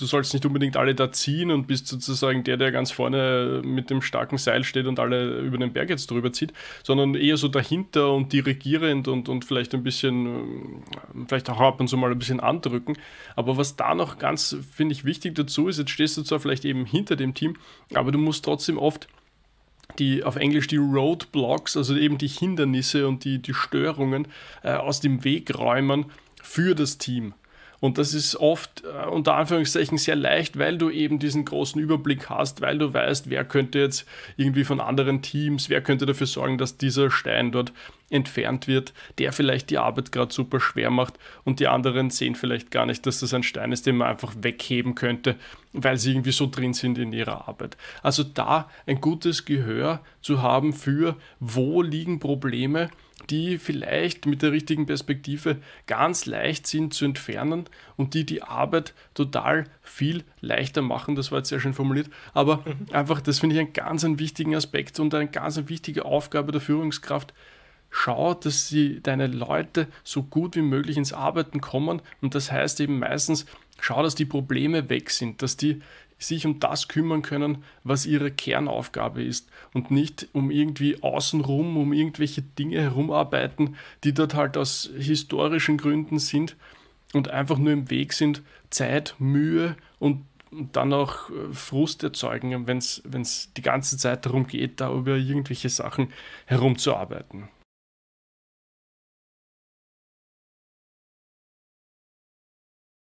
du sollst nicht unbedingt alle da ziehen und bist sozusagen der, der ganz vorne mit dem starken Seil steht und alle über den Berg jetzt drüber zieht, sondern eher so dahinter und dirigierend und, und vielleicht ein bisschen, ähm, vielleicht auch ab und zu mal ein bisschen andrücken. Aber was da noch ganz, finde ich, wichtig dazu ist, jetzt stehst du zwar vielleicht eben hinter dem Team, aber du musst trotzdem oft die auf Englisch die Roadblocks, also eben die Hindernisse und die, die Störungen äh, aus dem Weg räumen für das Team. Und das ist oft äh, unter Anführungszeichen sehr leicht, weil du eben diesen großen Überblick hast, weil du weißt, wer könnte jetzt irgendwie von anderen Teams, wer könnte dafür sorgen, dass dieser Stein dort entfernt wird, der vielleicht die Arbeit gerade super schwer macht und die anderen sehen vielleicht gar nicht, dass das ein Stein ist, den man einfach wegheben könnte, weil sie irgendwie so drin sind in ihrer Arbeit. Also da ein gutes Gehör zu haben für, wo liegen Probleme, die vielleicht mit der richtigen Perspektive ganz leicht sind zu entfernen und die die Arbeit total viel leichter machen. Das war jetzt sehr schön formuliert, aber mhm. einfach, das finde ich einen ganz einen wichtigen Aspekt und eine ganz eine wichtige Aufgabe der Führungskraft, schau, dass sie, deine Leute so gut wie möglich ins Arbeiten kommen. Und das heißt eben meistens, schau, dass die Probleme weg sind, dass die sich um das kümmern können, was ihre Kernaufgabe ist und nicht um irgendwie außenrum, um irgendwelche Dinge herumarbeiten, die dort halt aus historischen Gründen sind und einfach nur im Weg sind, Zeit, Mühe und dann auch äh, Frust erzeugen, wenn es die ganze Zeit darum geht, da über irgendwelche Sachen herumzuarbeiten.